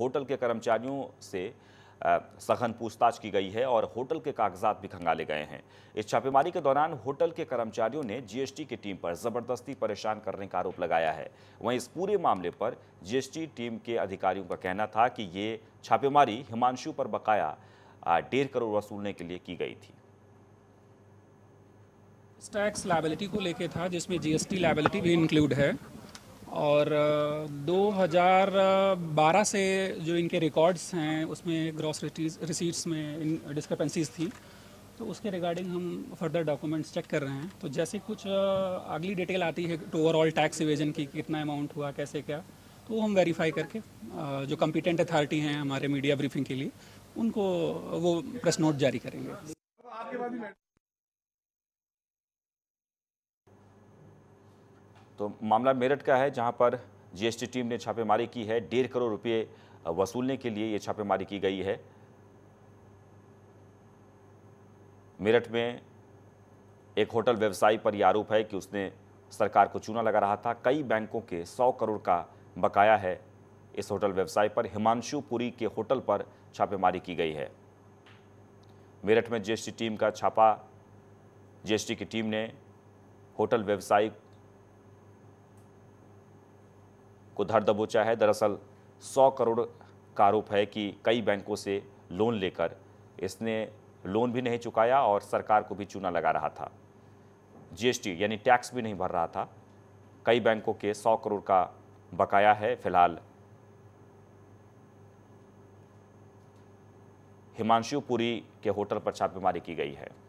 hotel के कर्मचारियों से सघन पूछताछ की गई है और होटल के कागजात भी खंगाले गए हैं इस छापेमारी के दौरान होटल के कर्मचारियों ने जीएसटी की टीम पर जबरदस्ती परेशान करने का आरोप लगाया है वहीं इस पूरे मामले पर जीएसटी टीम के अधिकारियों का कहना था कि ये छापेमारी हिमांशु पर बकाया डेढ़ करोड़ वसूलने के लिए की गई थी टैक्स लाइबिलिटी को लेकर था जिसमें जीएसटी लाइबिलिटी भी इंक्लूड है और 2012 से जो इनके रिकॉर्ड्स हैं उसमें ग्रॉस रिसीट्स में इन डिस्क्रपेंसीज थी तो उसके रिगार्डिंग हम फर्दर डॉक्यूमेंट्स चेक कर रहे हैं तो जैसे कुछ अगली डिटेल आती है टू ओवरऑल टैक्स इवेजन की कितना अमाउंट हुआ कैसे क्या तो हम वेरीफाई करके जो कम्पिटेंट अथॉरिटी हैं हमारे मीडिया ब्रीफिंग के लिए उनको वो प्रेस नोट जारी करेंगे तो मामला मेरठ का है जहां पर जीएसटी टीम ने छापेमारी की है डेढ़ करोड़ रुपये वसूलने के लिए ये छापेमारी की गई है मेरठ में एक होटल व्यवसायी पर यह आरोप है कि उसने सरकार को चूना लगा रहा था कई बैंकों के सौ करोड़ का बकाया है इस होटल व्यवसाय पर हिमांशु पुरी के होटल पर छापेमारी की गई है मेरठ में जीएसटी टीम का छापा जीएसटी की टीम ने होटल व्यवसायी को धर दबोचा है दरअसल सौ करोड़ का आरोप है कि कई बैंकों से लोन लेकर इसने लोन भी नहीं चुकाया और सरकार को भी चूना लगा रहा था जीएसटी यानी टैक्स भी नहीं भर रहा था कई बैंकों के सौ करोड़ का बकाया है फिलहाल हिमांशु पुरी के होटल पर छापेमारी की गई है